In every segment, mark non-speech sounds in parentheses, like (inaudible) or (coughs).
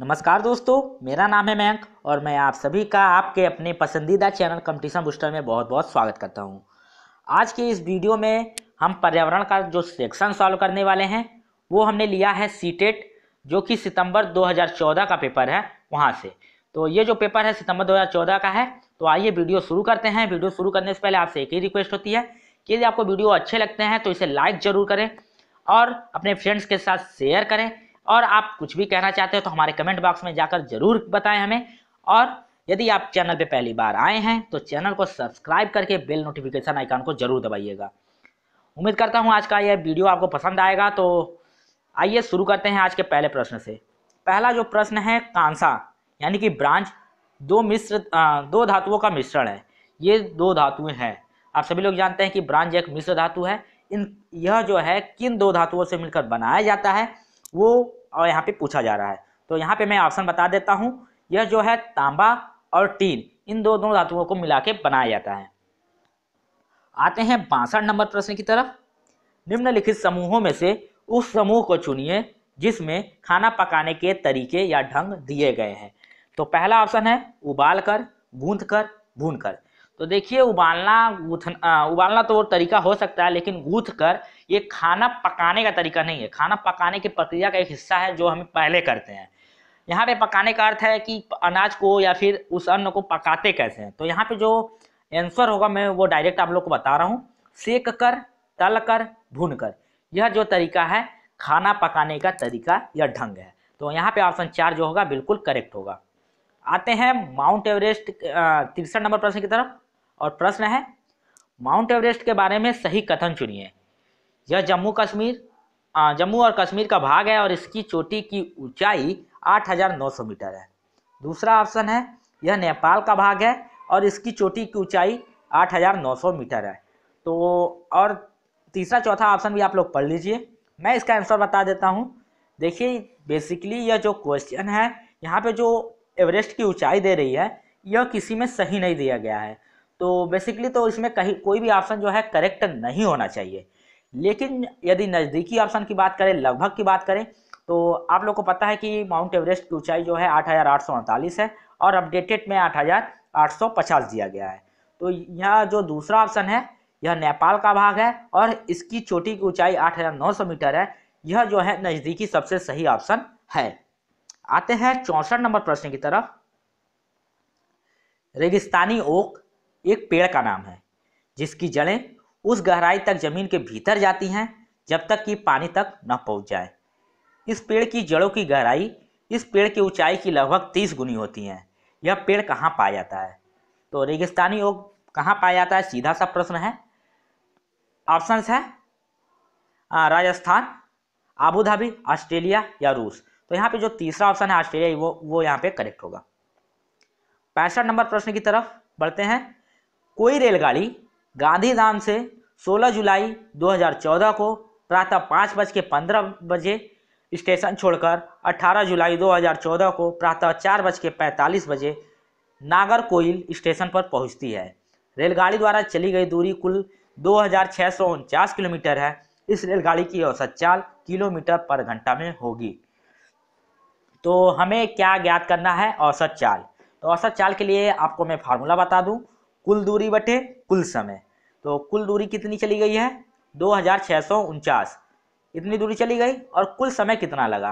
नमस्कार दोस्तों मेरा नाम है मयंक और मैं आप सभी का आपके अपने पसंदीदा चैनल कंपटीशन बूस्टर में बहुत बहुत स्वागत करता हूं। आज के इस वीडियो में हम पर्यावरण का जो सेक्शन सॉल्व करने वाले हैं वो हमने लिया है सीटेट e जो कि सितंबर 2014 का पेपर है वहाँ से तो ये जो पेपर है सितंबर दो का है तो आइए वीडियो शुरू करते हैं वीडियो शुरू करने से पहले आपसे एक ही रिक्वेस्ट होती है कि यदि आपको वीडियो अच्छे लगते हैं तो इसे लाइक ज़रूर करें और अपने फ्रेंड्स के साथ शेयर करें और आप कुछ भी कहना चाहते हो तो हमारे कमेंट बॉक्स में जाकर जरूर बताएं हमें और यदि आप चैनल पे पहली बार आए हैं तो चैनल को सब्सक्राइब करके बेल नोटिफिकेशन आइकन को जरूर दबाइएगा उम्मीद करता हूँ आज का यह वीडियो आपको पसंद आएगा तो आइए शुरू करते हैं आज के पहले प्रश्न से पहला जो प्रश्न है कांसा यानी कि ब्रांच दो मिश्र दो धातुओं का मिश्रण है ये दो धातुएं हैं आप सभी लोग जानते हैं कि ब्रांच एक मिश्र धातु है इन यह जो है किन दो धातुओं से मिलकर बनाया जाता है वो और यहाँ पे पूछा जा रहा है तो यहाँ पे मैं ऑप्शन बता देता हूँ यह जो है तांबा और टीन इन दो दोनों धातुओं को मिला के बनाया जाता है आते हैं बासठ नंबर प्रश्न की तरफ निम्नलिखित समूहों में से उस समूह को चुनिए जिसमें खाना पकाने के तरीके या ढंग दिए गए हैं तो पहला ऑप्शन है उबाल कर गूंथ कर भून कर तो देखिए उबालना गूथ उबालना तो वो तरीका हो सकता है लेकिन गूथ कर ये खाना पकाने का तरीका नहीं है खाना पकाने की प्रक्रिया का एक हिस्सा है जो हम पहले करते हैं यहाँ पे पकाने का अर्थ है कि अनाज को या फिर उस अन्न को पकाते कैसे हैं तो यहाँ पे जो आंसर होगा मैं वो डायरेक्ट आप लोग को बता रहा हूँ सेक कर तल कर भून कर यह जो तरीका है खाना पकाने का तरीका या ढंग है तो यहाँ पे ऑप्शन चार जो होगा बिल्कुल करेक्ट होगा आते हैं माउंट एवरेस्ट तिरसठ नंबर प्रश्न की तरफ और प्रश्न है माउंट एवरेस्ट के बारे में सही कथन चुनिए यह जम्मू कश्मीर जम्मू और कश्मीर का भाग है और इसकी चोटी की ऊंचाई 8,900 मीटर है दूसरा ऑप्शन है यह नेपाल का भाग है और इसकी चोटी की ऊंचाई 8,900 मीटर है तो और तीसरा चौथा ऑप्शन भी आप लोग पढ़ लीजिए मैं इसका आंसर बता देता हूँ देखिए बेसिकली यह जो क्वेश्चन है यहाँ पे जो एवरेस्ट की ऊंचाई दे रही है यह किसी में सही नहीं दिया गया है तो बेसिकली तो इसमें कहीं कोई भी ऑप्शन जो है करेक्ट नहीं होना चाहिए लेकिन यदि नज़दीकी ऑप्शन की बात करें लगभग की बात करें तो आप लोग को पता है कि माउंट एवरेस्ट की ऊंचाई जो है आठ है और अपडेटेड में आठ दिया गया है तो यह जो दूसरा ऑप्शन है यह नेपाल का भाग है और इसकी चोटी की ऊंचाई 8,900 मीटर है यह जो है नज़दीकी सबसे सही ऑप्शन है आते हैं चौसठ नंबर प्रश्न की तरफ रेगिस्तानी ओक एक पेड़ का नाम है जिसकी जड़ें उस गहराई तक जमीन के भीतर जाती हैं जब तक कि पानी तक न पहुंच जाए इस पेड़ की जड़ों की गहराई इस पेड़ की ऊंचाई की लगभग तीस गुनी होती है यह पेड़ कहाँ पाया जाता है तो रेगिस्तानी ओक कहाँ पाया जाता है सीधा सा प्रश्न है ऑप्शन है राजस्थान आबू धाबी ऑस्ट्रेलिया या रूस तो यहाँ पे जो तीसरा ऑप्शन है ऑस्ट्रेलिया वो वो यहाँ पे करेक्ट होगा पैंसठ नंबर प्रश्न की तरफ बढ़ते हैं कोई रेलगाड़ी गांधीधाम से 16 जुलाई 2014 को प्रातः पाँच बज के पंद्रह बजे स्टेशन छोड़कर 18 जुलाई 2014 को प्रातः चार बज के पैंतालीस बजे नागरकोइल स्टेशन पर पहुंचती है रेलगाड़ी द्वारा चली गई दूरी कुल दो किलोमीटर है इस रेलगाड़ी की औसत चाल किलोमीटर पर घंटा में होगी तो हमें क्या ज्ञात करना है औसत चाल तो औसत चाल के लिए आपको मैं फार्मूला बता दूं कुल दूरी बटे कुल समय तो कुल दूरी कितनी चली गई है दो इतनी दूरी चली गई और कुल समय कितना लगा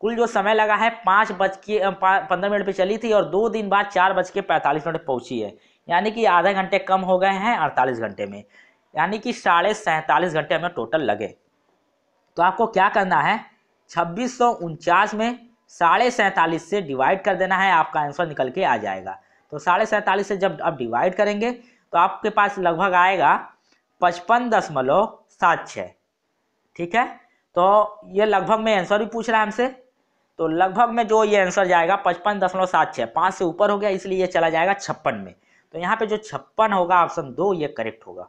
कुल जो समय लगा है पाँच बज के पंद्रह मिनट पे चली थी और दो दिन बाद चार बज के पैंतालीस मिनट पहुंची है यानी कि आधे घंटे कम हो गए हैं अड़तालीस घंटे में यानी कि साढ़े सैंतालीस घंटे हमें टोटल लगे तो आपको क्या करना है छब्बीस में साढ़े सैंतालीस से डिवाइड कर देना है आपका आंसर निकल के आ जाएगा तो साढ़े सैंतालीस से जब आप डिवाइड करेंगे तो आपके पास लगभग आएगा पचपन दशमलव सात छः ठीक है तो ये लगभग में आंसर भी पूछ रहा है हमसे तो लगभग में जो ये आंसर जाएगा पचपन दशमलव सात छः पाँच से ऊपर हो गया इसलिए ये चला जाएगा छप्पन में तो यहाँ पे जो छप्पन होगा ऑप्शन दो ये करेक्ट होगा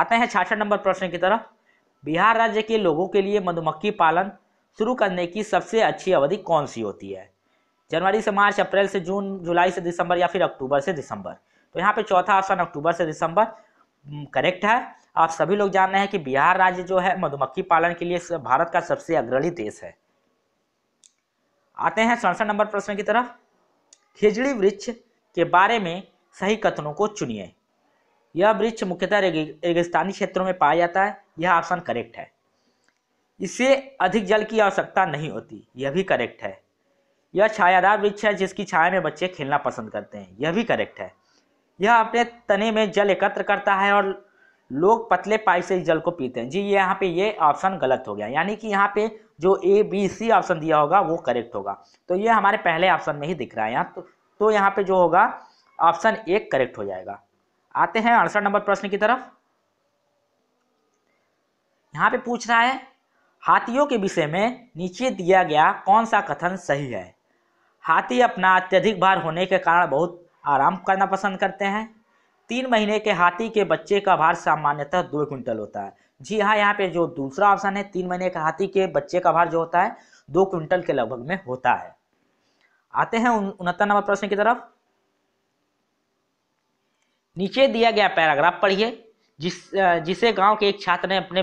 आते हैं छाछठ नंबर प्रश्न की तरफ बिहार राज्य के लोगों के लिए मधुमक्खी पालन शुरू करने की सबसे अच्छी अवधि कौन सी होती है जनवरी से मार्च अप्रैल से जून जुलाई से दिसंबर या फिर अक्टूबर से दिसंबर तो यहाँ पे चौथा ऑप्शन अक्टूबर से दिसंबर करेक्ट हम्म, है आप सभी लोग जान रहे हैं कि बिहार राज्य जो है मधुमक्खी पालन के लिए भारत का सबसे अग्रणी देश है आते हैं सड़सठ नंबर प्रश्न की तरफ खिजड़ी वृक्ष के बारे में सही कथनों को चुनिए यह वृक्ष मुख्यतः रेगिस्तानी क्षेत्रों में पाया जाता है यह ऑप्शन करेक्ट है इससे अधिक जल की आवश्यकता नहीं होती यह भी करेक्ट है यह छायादार वृक्ष है जिसकी छाया में बच्चे खेलना पसंद करते हैं यह भी करेक्ट है यह अपने तने में जल एकत्र करता है और लोग पतले पाइप से इस जल को पीते हैं जी यहाँ पे ये ऑप्शन गलत हो गया यानी कि यहाँ पे जो ए बी सी ऑप्शन दिया होगा वो करेक्ट होगा तो ये हमारे पहले ऑप्शन में ही दिख रहा है यहाँ तो, तो यहाँ पे जो होगा ऑप्शन एक करेक्ट हो जाएगा आते हैं अड़सठ नंबर प्रश्न की तरफ यहाँ पे पूछ रहा है हाथियों के विषय में नीचे दिया गया कौन सा कथन सही है हाथी अपना अत्यधिक भार होने के कारण बहुत आराम करना पसंद करते हैं तीन महीने के हाथी के बच्चे का भार सामान्यतः दो क्विंटल होता है जी हाँ यहाँ पे जो दूसरा ऑप्शन है तीन महीने के हाथी के बच्चे का भार जो होता है दो क्विंटल के लगभग में होता है आते हैं उनहत्तर नंबर प्रश्न की तरफ नीचे दिया गया पैराग्राफ पढ़िए जिस जिसे गांव के एक छात्र ने अपने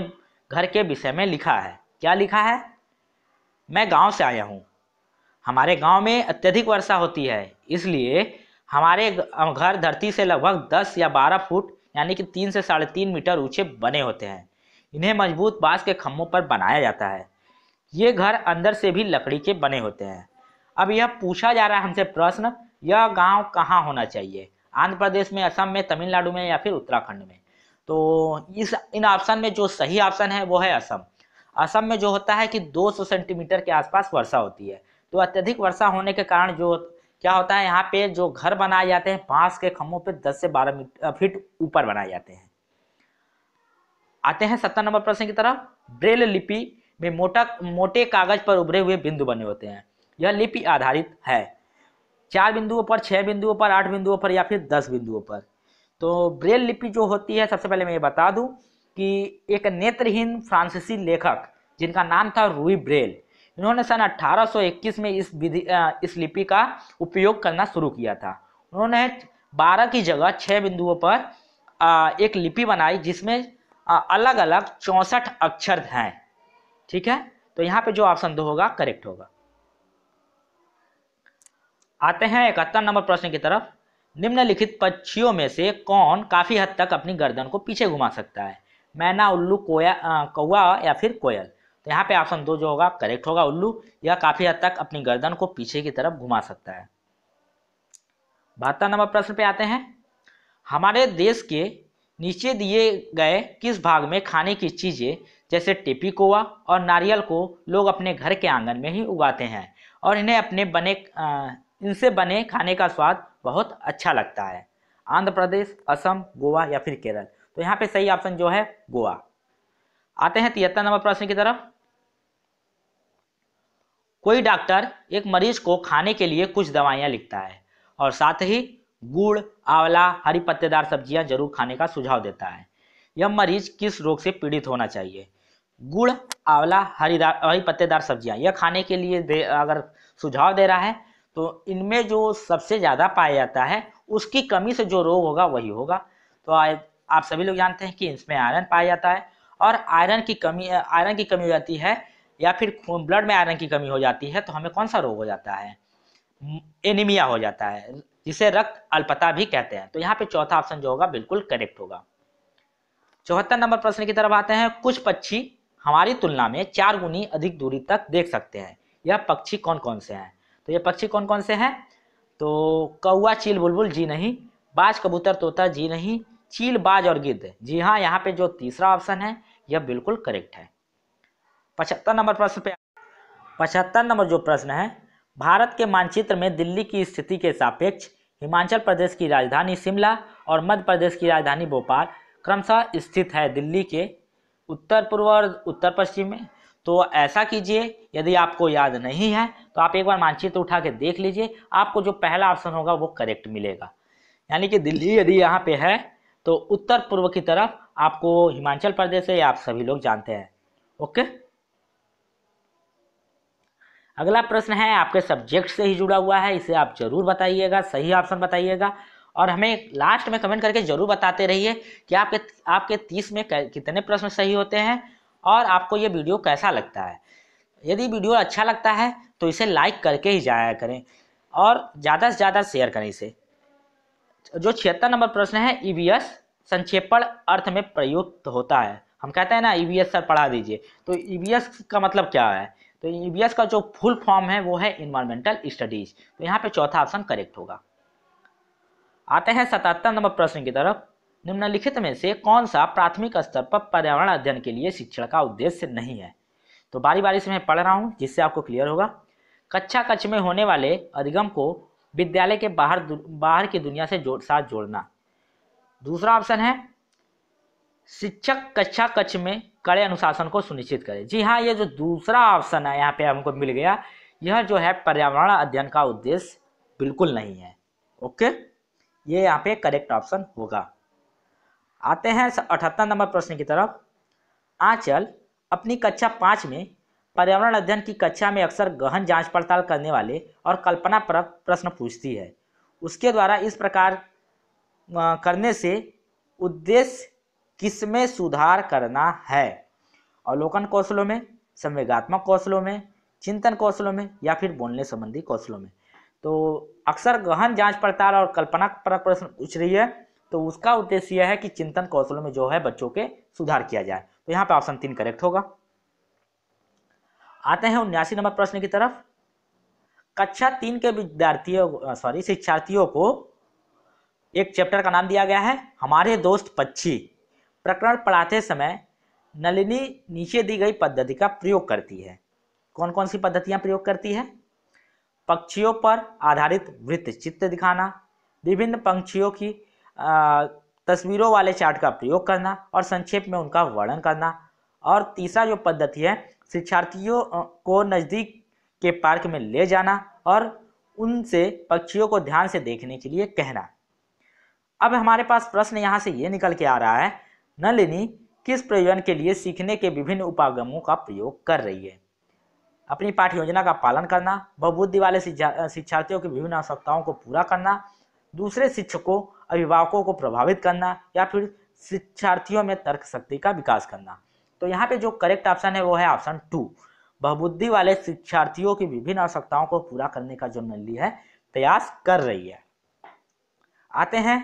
घर के विषय में लिखा है क्या लिखा है मैं गांव से आया हूं हमारे गांव में अत्यधिक वर्षा होती है इसलिए हमारे घर धरती से लगभग 10 या 12 फुट यानी कि तीन से साढ़े तीन मीटर ऊंचे बने होते हैं इन्हें मजबूत बांस के खम्भों पर बनाया जाता है ये घर अंदर से भी लकड़ी के बने होते हैं अब यह पूछा जा रहा है हमसे प्रश्न यह गांव कहाँ होना चाहिए आंध्र प्रदेश में असम में तमिलनाडु में या फिर उत्तराखंड में तो इस इन ऑप्शन में जो सही ऑप्शन है वो है असम असम में जो होता है कि 200 सेंटीमीटर के आसपास वर्षा होती है तो अत्यधिक वर्षा होने के कारण जो क्या होता है यहाँ पे जो घर बनाए जाते हैं बांस के खम्भों पे 10 से 12 फीट ऊपर बनाए जाते हैं आते हैं सत्तर नंबर प्रश्न की तरफ ब्रेल लिपि में मोटा मोटे कागज पर उभरे हुए बिंदु बने होते हैं यह लिपि आधारित है चार बिंदुओं पर छह बिंदुओं पर आठ बिंदुओं पर या फिर दस बिंदुओं पर तो ब्रेल लिपि जो होती है सबसे पहले मैं ये बता दूं कि एक नेत्रहीन फ्रांसीसी लेखक जिनका नाम था रूई ब्रेल इन्होंने सन 1821 में इस विधि इस लिपि का उपयोग करना शुरू किया था उन्होंने 12 की जगह छः बिंदुओं पर एक लिपि बनाई जिसमें अलग अलग चौंसठ अक्षर हैं ठीक है तो यहाँ पे जो ऑप्शन दो होगा करेक्ट होगा आते हैं इकहत्तर नंबर प्रश्न की तरफ निम्नलिखित पक्षियों में से कौन काफी हद तक अपनी गर्दन को पीछे घुमा सकता है मैना उल्लू कोया कौआ या फिर कोयल तो यहाँ पे ऑप्शन दो जो होगा करेक्ट होगा उल्लू यह काफी हद तक अपनी गर्दन को पीछे की तरफ घुमा सकता है बहत्तर नंबर प्रश्न पे आते हैं हमारे देश के नीचे दिए गए किस भाग में खाने की चीजें जैसे टेपी कोवा और नारियल को लोग अपने घर के आंगन में ही उगाते हैं और इन्हें अपने बने इनसे बने खाने का स्वाद बहुत अच्छा लगता है आंध्र प्रदेश असम गोवा या फिर केरल तो यहाँ पे सही ऑप्शन जो है गोवा आते हैं तिहत्तर नंबर प्रश्न की तरफ कोई डॉक्टर एक मरीज को खाने के लिए कुछ दवाइयाँ लिखता है और साथ ही गुड़ आंवला हरी पत्तेदार सब्जियां जरूर खाने का सुझाव देता है यह मरीज किस रोग से पीड़ित होना चाहिए गुड़ आंवला हरी हरी पत्तेदार सब्जियां यह खाने के लिए दे अगर सुझाव दे रहा है तो इनमें जो सबसे ज़्यादा पाया जाता है उसकी कमी से जो रोग होगा वही होगा तो आ, आप सभी लोग जानते हैं कि इसमें आयरन पाया जाता है और आयरन की कमी आयरन की कमी हो जाती है या फिर ब्लड में आयरन की कमी हो जाती है तो हमें कौन सा रोग हो जाता है एनीमिया हो जाता है जिसे रक्त अल्पता भी कहते हैं तो यहाँ पे चौथा ऑप्शन जो होगा बिल्कुल करेक्ट होगा चौहत्तर नंबर प्रश्न की तरफ आते हैं कुछ पक्षी हमारी तुलना में चार गुनी अधिक दूरी तक देख सकते हैं यह पक्षी कौन कौन से हैं तो यह पक्षी कौन कौन से हैं तो कौआ चील बुलबुल जी नहीं बाज कबूतर तोता जी नहीं चील बाज और गिद्ध जी हाँ यहाँ पे जो तीसरा ऑप्शन है यह बिल्कुल करेक्ट है पचहत्तर नंबर प्रश्न पे पचहत्तर नंबर जो प्रश्न है भारत के मानचित्र में दिल्ली की स्थिति के सापेक्ष हिमाचल प्रदेश की राजधानी शिमला और मध्य प्रदेश की राजधानी भोपाल क्रमशः स्थित है दिल्ली के उत्तर पूर्व और उत्तर पश्चिम में तो ऐसा कीजिए यदि आपको याद नहीं है तो आप एक बार मानचित्र उठा के देख लीजिए आपको जो पहला ऑप्शन होगा वो करेक्ट मिलेगा यानी कि दिल्ली यदि यहाँ पे है तो उत्तर पूर्व की तरफ आपको हिमाचल प्रदेश है ये आप सभी लोग जानते हैं ओके अगला प्रश्न है आपके सब्जेक्ट से ही जुड़ा हुआ है इसे आप जरूर बताइएगा सही ऑप्शन बताइएगा और हमें लास्ट में कमेंट करके जरूर बताते रहिए कि आपके आपके तीस में कितने प्रश्न सही होते हैं और आपको ये वीडियो कैसा लगता है यदि वीडियो अच्छा लगता है तो इसे लाइक करके ही जाया करें और ज़्यादा से ज़्यादा शेयर करें इसे जो छिहत्तर नंबर प्रश्न है ई e संक्षेपण अर्थ में प्रयुक्त होता है हम कहते हैं ना ई e सर पढ़ा दीजिए तो ई e का मतलब क्या है तो ईबीएस e का जो फुल फॉर्म है वो है इन्वायरमेंटल स्टडीज तो यहाँ पे चौथा ऑप्शन करेक्ट होगा आते हैं सतहत्तर नंबर प्रश्न की तरफ निम्नलिखित में से कौन सा प्राथमिक स्तर पर पर्यावरण अध्ययन के लिए शिक्षण का उद्देश्य नहीं है तो बारी बारी से मैं पढ़ रहा हूँ जिससे आपको क्लियर होगा कक्षा कक्ष में होने वाले अधिगम को विद्यालय के बाहर बाहर की दुनिया से जोड़ साथ जोड़ना दूसरा ऑप्शन है शिक्षक कक्षा कक्ष में कड़े अनुशासन को सुनिश्चित करे जी हाँ ये जो दूसरा ऑप्शन है यहाँ पे हमको मिल गया यह जो है पर्यावरण अध्ययन का उद्देश्य बिल्कुल नहीं है ओके ये यहाँ पे करेक्ट ऑप्शन होगा आते हैं अठहत्तर नंबर प्रश्न की तरफ आंचल अपनी कक्षा पाँच में पर्यावरण अध्ययन की कक्षा में अक्सर गहन जांच पड़ताल करने वाले और कल्पना पर प्रश्न पूछती है उसके द्वारा इस प्रकार करने से उद्देश्य किस में सुधार करना है अवलोकन कौशलों में संवेगात्मक कौशलों में चिंतन कौशलों में या फिर बोलने संबंधी कौशलों में तो अक्सर गहन जांच पड़ताल और कल्पना पर प्रश्न पूछ रही है तो उसका उद्देश्य यह है कि चिंतन कौशलों में जो है बच्चों के सुधार किया जाए तो यहाँ पे ऑप्शन तीन करेक्ट होगा आते हैं उन्यासी नंबर प्रश्न की तरफ कक्षा तीन के विद्यार्थियों सॉरी शिक्षार्थियों को एक चैप्टर का नाम दिया गया है हमारे दोस्त पक्षी प्रकरण पढ़ाते समय नलिनी नीचे दी गई पद्धति का प्रयोग करती है कौन कौन सी पद्धतियाँ प्रयोग करती है पक्षियों पर आधारित वृत्त चित्र दिखाना विभिन्न पंक्षियों की तस्वीरों वाले चार्ट का प्रयोग करना और संक्षेप में उनका वर्णन करना और तीसरा जो पद्धति है शिक्षार्थियों को नज़दीक के पार्क में ले जाना और उनसे पक्षियों को ध्यान से देखने के लिए कहना अब हमारे पास प्रश्न यहाँ से ये निकल के आ रहा है नलिनी किस प्रयोजन के लिए सीखने के विभिन्न उपागमों का प्रयोग कर रही है अपनी पाठ योजना का पालन करना बहुबुद्धि वाले शिक्षार्थियों की विभिन्न आवश्यकताओं को पूरा करना दूसरे शिक्षकों अभिभावकों को प्रभावित करना या फिर शिक्षार्थियों में तर्क शक्ति का विकास करना तो यहाँ पे जो करेक्ट ऑप्शन है वो है ऑप्शन टू बहुबुद्धि वाले शिक्षार्थियों की विभिन्न आवश्यकताओं को पूरा करने का जो नली है प्रयास कर रही है आते हैं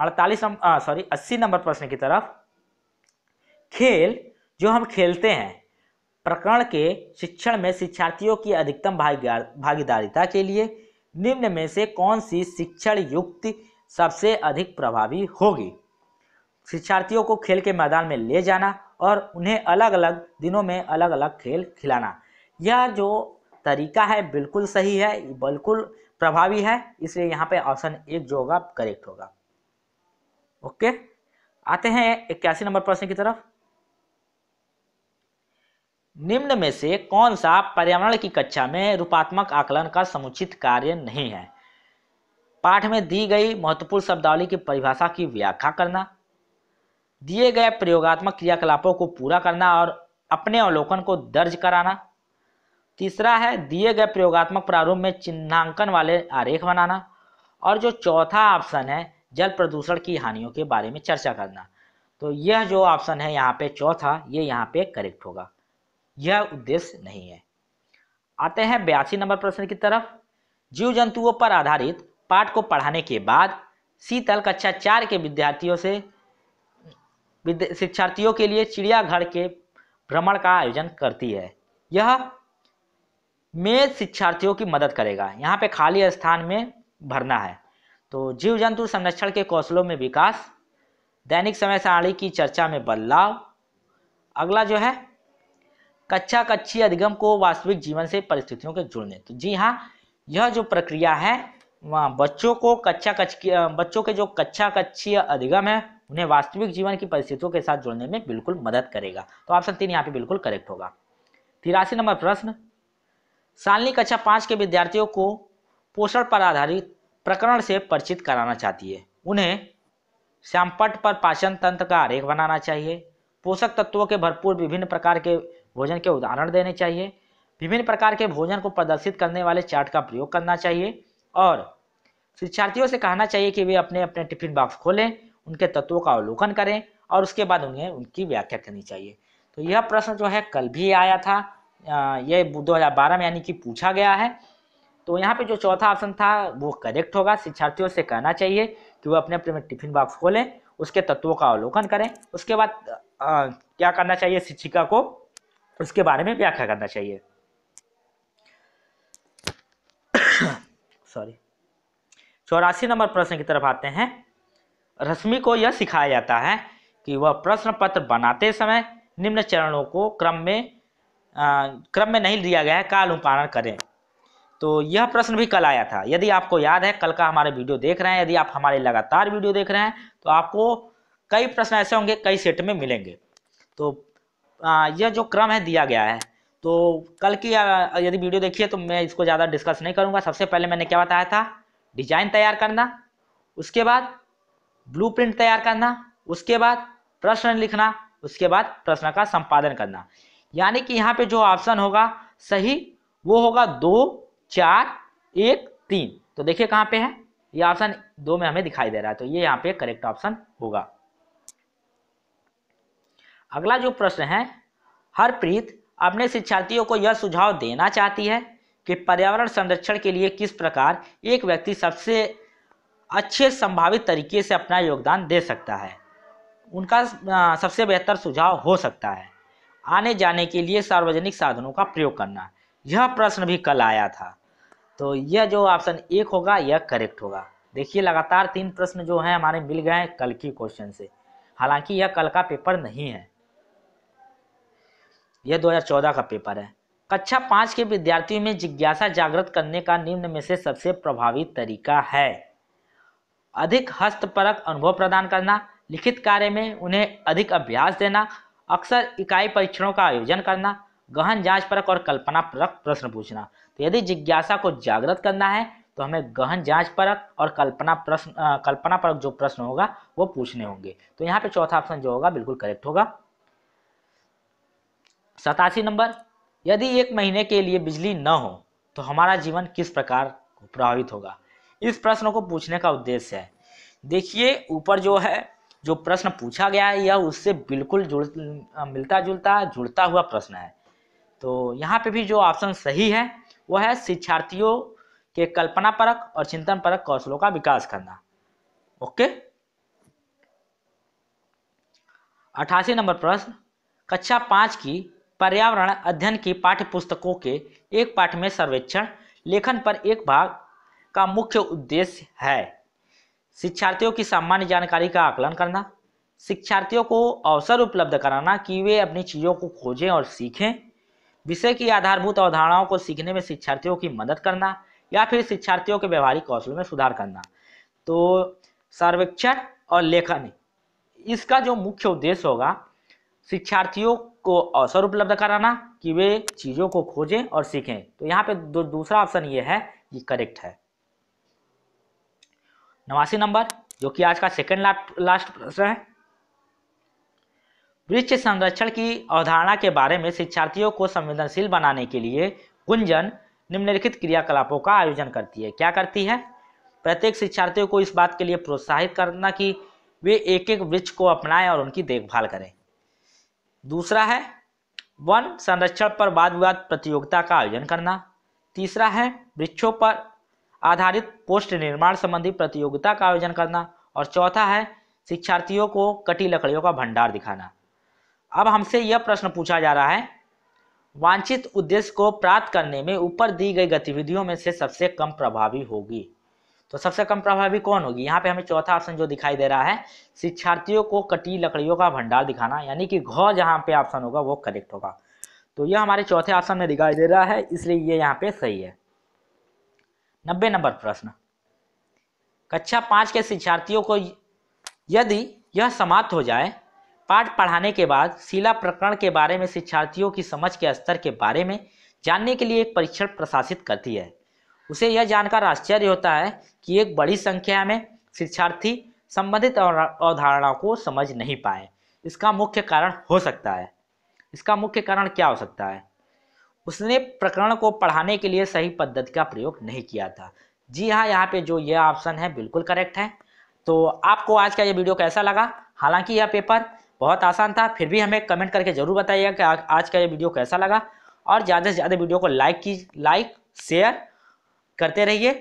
अड़तालीस सॉरी अस्सी नंबर प्रश्न की तरफ खेल जो हम खेलते हैं प्रकरण के शिक्षण में शिक्षार्थियों की अधिकतम भागीदारिता के लिए निम्न में से कौन सी शिक्षण युक्ति सबसे अधिक प्रभावी होगी शिक्षार्थियों को खेल के मैदान में ले जाना और उन्हें अलग अलग दिनों में अलग अलग खेल खिलाना यह जो तरीका है बिल्कुल सही है बिल्कुल प्रभावी है इसलिए यहाँ पे ऑप्शन एक जो होगा करेक्ट होगा ओके आते हैं इक्यासी नंबर प्रश्न की तरफ निम्न में से कौन सा पर्यावरण की कक्षा में रूपात्मक आकलन का समुचित कार्य नहीं है पाठ में दी गई महत्वपूर्ण शब्दावली की परिभाषा की व्याख्या करना दिए गए प्रयोगात्मक क्रियाकलापों को पूरा करना और अपने अवलोकन को दर्ज कराना तीसरा है दिए गए प्रयोगात्मक प्रारूप में चिन्हांकन वाले आरेख बनाना और जो चौथा ऑप्शन है जल प्रदूषण की हानियों के बारे में चर्चा करना तो यह जो ऑप्शन है यहाँ पे चौथा ये यहाँ पे करेक्ट होगा यह उद्देश्य नहीं है आते हैं बयासी नंबर प्रश्न की तरफ जीव जंतुओं पर आधारित पाठ को पढ़ाने के बाद शीतल कक्षा चार के विद्यार्थियों से शिक्षार्थियों के लिए चिड़ियाघर के भ्रमण का आयोजन करती है यह में शिक्षार्थियों की मदद करेगा यहाँ पे खाली स्थान में भरना है तो जीव जंतु संरक्षण के कौशलों में विकास दैनिक समय सारणी की चर्चा में बदलाव अगला जो है कच्चा कच्ची अधिगम को वास्तविक जीवन से परिस्थितियों के जुड़ने तो जी हाँ यह जो प्रक्रिया है वहाँ बच्चों को कच्चा कक्ष बच्चों के जो कच्चा कच्ची अधिगम है उन्हें वास्तविक जीवन की परिस्थितियों के साथ जुड़ने में बिल्कुल मदद करेगा तो ऑप्शन तीन यहाँ पे बिल्कुल करेक्ट होगा तिरासी नंबर प्रश्न सालनी कक्षा पाँच के विद्यार्थियों को पोषण पर आधारित प्रकरण से परिचित कराना चाहती है उन्हें श्यामपट पर पाचन तंत्र का आरेख बनाना चाहिए पोषक तत्वों के भरपूर विभिन्न प्रकार के भोजन के उदाहरण देने चाहिए विभिन्न प्रकार के भोजन को प्रदर्शित करने वाले चार्ट का प्रयोग करना चाहिए और शिक्षार्थियों से कहना चाहिए कि वे अपने अपने टिफिन बॉक्स खोलें उनके तत्वों का अवलोकन करें और उसके बाद उन्हें उनकी व्याख्या करनी चाहिए तो यह प्रश्न जो है कल भी आया था ये 2012 में यानी कि पूछा गया है तो यहाँ पे जो चौथा ऑप्शन था वो करेक्ट होगा शिक्षार्थियों से कहना चाहिए कि वो अपने अपने टिफिन बॉक्स खोलें उसके तत्वों का अवलोकन करें उसके बाद आ, क्या करना चाहिए शिक्षिका को उसके बारे में व्याख्या करना चाहिए सॉरी (coughs) चौरासी नंबर प्रश्न की तरफ आते हैं रश्मि को यह सिखाया जाता है कि वह प्रश्न पत्र बनाते समय निम्न चरणों को क्रम में आ, क्रम में नहीं लिया गया है का अनुपालन करें तो यह प्रश्न भी कल आया था यदि आपको याद है कल का हमारे वीडियो देख रहे हैं यदि आप हमारे लगातार वीडियो देख रहे हैं तो आपको कई प्रश्न ऐसे होंगे कई सेट में मिलेंगे तो यह जो क्रम है दिया गया है तो कल की यदि वीडियो देखिए तो मैं इसको ज़्यादा डिस्कस नहीं करूँगा सबसे पहले मैंने क्या बताया था डिजाइन तैयार करना उसके बाद ब्लूप्रिंट तैयार करना उसके बाद प्रश्न लिखना उसके बाद प्रश्न का संपादन करना यानी कि यहाँ पे जो ऑप्शन होगा सही वो होगा दो चार एक तीन तो देखिए कहाँ पे है ये ऑप्शन दो में हमें दिखाई दे रहा है तो ये यहाँ पे करेक्ट ऑप्शन होगा अगला जो प्रश्न है हरप्रीत अपने शिक्षार्थियों को यह सुझाव देना चाहती है कि पर्यावरण संरक्षण के लिए किस प्रकार एक व्यक्ति सबसे अच्छे संभावित तरीके से अपना योगदान दे सकता है उनका सबसे बेहतर सुझाव हो सकता है आने जाने के लिए सार्वजनिक साधनों का प्रयोग करना यह प्रश्न भी कल आया था तो यह जो ऑप्शन एक होगा यह करेक्ट होगा देखिए लगातार तीन प्रश्न जो हैं हमारे मिल गए हैं कल की क्वेश्चन से हालांकि यह कल का पेपर नहीं है यह 2014 का पेपर है कक्षा पाँच के विद्यार्थियों में जिज्ञासा जागृत करने का निम्न में से सबसे प्रभावी तरीका है अधिक हस्तपरक अनुभव प्रदान करना लिखित कार्य में उन्हें अधिक अभ्यास देना अक्सर इकाई परीक्षणों का आयोजन करना गहन जांच परक और कल्पना परक प्रश्न पूछना तो यदि जिज्ञासा को जागृत करना है तो हमें गहन जांच परक और कल्पना प्रश्न कल्पना परक जो प्रश्न होगा वो पूछने होंगे तो यहाँ पे चौथा ऑप्शन जो होगा बिल्कुल करेक्ट होगा सतासी नंबर यदि एक महीने के लिए बिजली न हो तो हमारा जीवन किस प्रकार प्रभावित होगा इस प्रश्न को पूछने का उद्देश्य है देखिए ऊपर जो है जो प्रश्न पूछा गया है यह उससे बिल्कुल जुड़ मिलता जुलता जुड़ता हुआ प्रश्न है तो यहाँ पे भी जो ऑप्शन सही है वह है शिक्षार्थियों के कल्पना परक और चिंतन परक कौशलों का विकास करना ओके अठासी नंबर प्रश्न कक्षा पाँच की पर्यावरण अध्ययन की पाठ्य पुस्तकों के एक पाठ में सर्वेक्षण लेखन पर एक भाग का मुख्य उद्देश्य है शिक्षार्थियों की सामान्य जानकारी का आकलन करना शिक्षार्थियों को अवसर उपलब्ध कराना कि वे अपनी चीज़ों को खोजें और सीखें विषय की आधारभूत अवधारणाओं को सीखने में शिक्षार्थियों की मदद करना या फिर शिक्षार्थियों के व्यवहारिक कौशल में सुधार करना तो सर्वेक्षण और लेखन इसका जो मुख्य उद्देश्य होगा शिक्षार्थियों को अवसर उपलब्ध कराना कि वे चीज़ों को खोजें और सीखें तो यहाँ पे दो, दूसरा ऑप्शन ये है ये करेक्ट है नवासी नंबर जो कि आज का सेकंड ला, लास्ट प्रश्न है वृक्ष संरक्षण की अवधारणा के बारे में शिक्षार्थियों को संवेदनशील बनाने के लिए गुंजन निम्नलिखित क्रियाकलापों का आयोजन करती है क्या करती है प्रत्येक शिक्षार्थियों को इस बात के लिए प्रोत्साहित करना कि वे एक एक वृक्ष को अपनाएं और उनकी देखभाल करें दूसरा है वन संरक्षण पर वाद विवाद प्रतियोगिता का आयोजन करना तीसरा है वृक्षों पर आधारित पोस्ट निर्माण संबंधी प्रतियोगिता का आयोजन करना और चौथा है शिक्षार्थियों को कटी लकड़ियों का भंडार दिखाना अब हमसे यह प्रश्न पूछा जा रहा है वांछित उद्देश्य को प्राप्त करने में ऊपर दी गई गतिविधियों में से सबसे कम प्रभावी होगी तो सबसे कम प्रभावी कौन होगी यहाँ पे हमें चौथा ऑप्शन जो दिखाई दे रहा है शिक्षार्थियों को कटी लकड़ियों का भंडार दिखाना यानी कि घ जहाँ पे ऑप्शन होगा वो करेक्ट होगा तो यह हमारे चौथे ऑप्शन में दिखाई दे रहा है इसलिए ये यहाँ पे सही है नब्बे नंबर प्रश्न कक्षा पाँच के शिक्षार्थियों को यदि यह समाप्त हो जाए पाठ पढ़ाने के बाद शिला प्रकरण के बारे में शिक्षार्थियों की समझ के स्तर के बारे में जानने के लिए एक परीक्षण प्रशासित करती है उसे यह जानकर आश्चर्य होता है कि एक बड़ी संख्या में शिक्षार्थी संबंधित अवधारणाओं को समझ नहीं पाए इसका मुख्य कारण हो सकता है इसका मुख्य कारण क्या हो सकता है उसने प्रकरण को पढ़ाने के लिए सही पद्धति का प्रयोग नहीं किया था जी हाँ यहाँ पे जो यह ऑप्शन है बिल्कुल करेक्ट है तो आपको आज का ये वीडियो कैसा लगा हालांकि यह पेपर बहुत आसान था फिर भी हमें कमेंट करके ज़रूर बताइएगा कि आज का ये वीडियो कैसा लगा और ज़्यादा से ज़्यादा वीडियो को लाइक की लाइक शेयर करते रहिए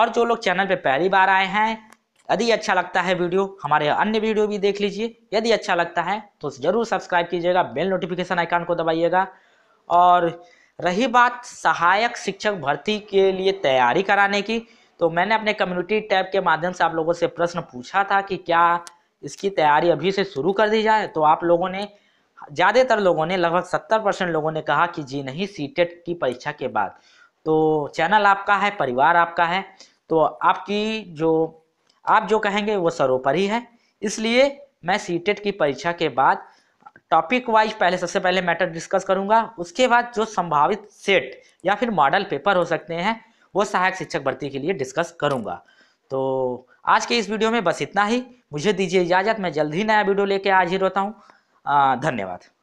और जो लोग चैनल पे पहली बार आए हैं यदि अच्छा लगता है वीडियो हमारे अन्य वीडियो भी देख लीजिए यदि अच्छा लगता है तो ज़रूर सब्सक्राइब कीजिएगा बेल नोटिफिकेशन आइकन को दबाइएगा और रही बात सहायक शिक्षक भर्ती के लिए तैयारी कराने की तो मैंने अपने कम्युनिटी टैब के माध्यम से आप लोगों से प्रश्न पूछा था कि क्या इसकी तैयारी अभी से शुरू कर दी जाए तो आप लोगों ने ज़्यादातर लोगों ने लगभग सत्तर परसेंट लोगों ने कहा कि जी नहीं सी e की परीक्षा के बाद तो चैनल आपका है परिवार आपका है तो आपकी जो आप जो कहेंगे वो सर्वोपरि है इसलिए मैं सी e की परीक्षा के बाद टॉपिक वाइज पहले सबसे पहले मैटर डिस्कस करूंगा उसके बाद जो संभावित सेट या फिर मॉडल पेपर हो सकते हैं वो सहायक शिक्षक भर्ती के लिए डिस्कस करूंगा तो आज के इस वीडियो में बस इतना ही मुझे दीजिए इजाज़त मैं जल्द ही नया वीडियो लेके आज ही रहता हूँ धन्यवाद